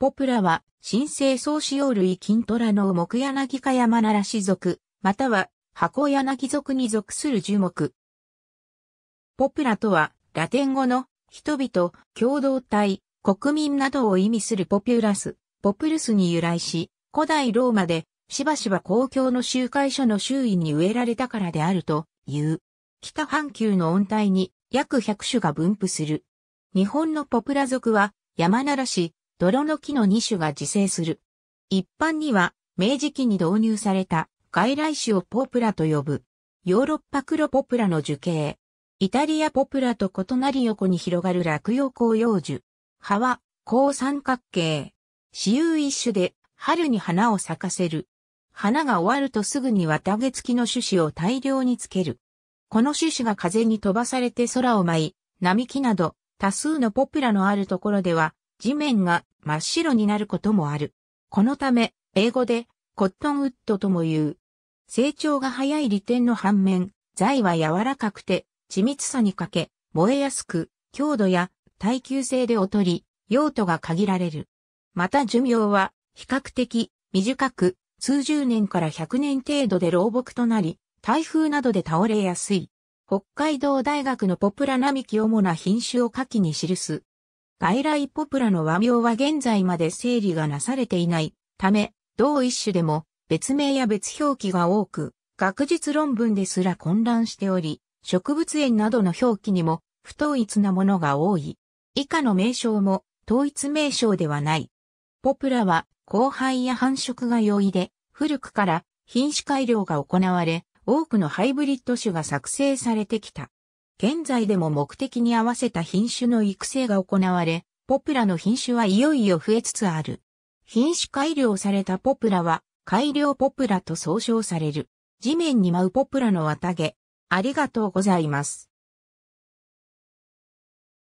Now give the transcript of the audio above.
ポプラは、新生創始用類金トラの木柳か山ならし族、または箱柳族に属する樹木。ポプラとは、ラテン語の人々、共同体、国民などを意味するポピュラス、ポプルスに由来し、古代ローマでしばしば公共の集会所の周囲に植えられたからであるという。北半球の温帯に約100種が分布する。日本のポプラ族は山ならし、泥の木の2種が自生する。一般には、明治期に導入された外来種をポプラと呼ぶ。ヨーロッパ黒ポプラの樹形。イタリアポプラと異なり横に広がる落葉紅葉樹。葉は、高三角形。私有一種で、春に花を咲かせる。花が終わるとすぐに綿毛付きの種子を大量につける。この種子が風に飛ばされて空を舞い、並木など、多数のポプラのあるところでは、地面が真っ白になることもある。このため、英語でコットンウッドとも言う。成長が早い利点の反面、材は柔らかくて、緻密さに欠け、燃えやすく、強度や耐久性で劣り、用途が限られる。また寿命は比較的短く、数十年から百年程度で老木となり、台風などで倒れやすい。北海道大学のポプラ並木主な品種を下記に記す。外来ポプラの和名は現在まで整理がなされていないため、同一種でも別名や別表記が多く、学術論文ですら混乱しており、植物園などの表記にも不統一なものが多い。以下の名称も統一名称ではない。ポプラは交配や繁殖が容易で、古くから品種改良が行われ、多くのハイブリッド種が作成されてきた。現在でも目的に合わせた品種の育成が行われ、ポプラの品種はいよいよ増えつつある。品種改良されたポプラは、改良ポプラと総称される。地面に舞うポプラの綿毛。ありがとうございます。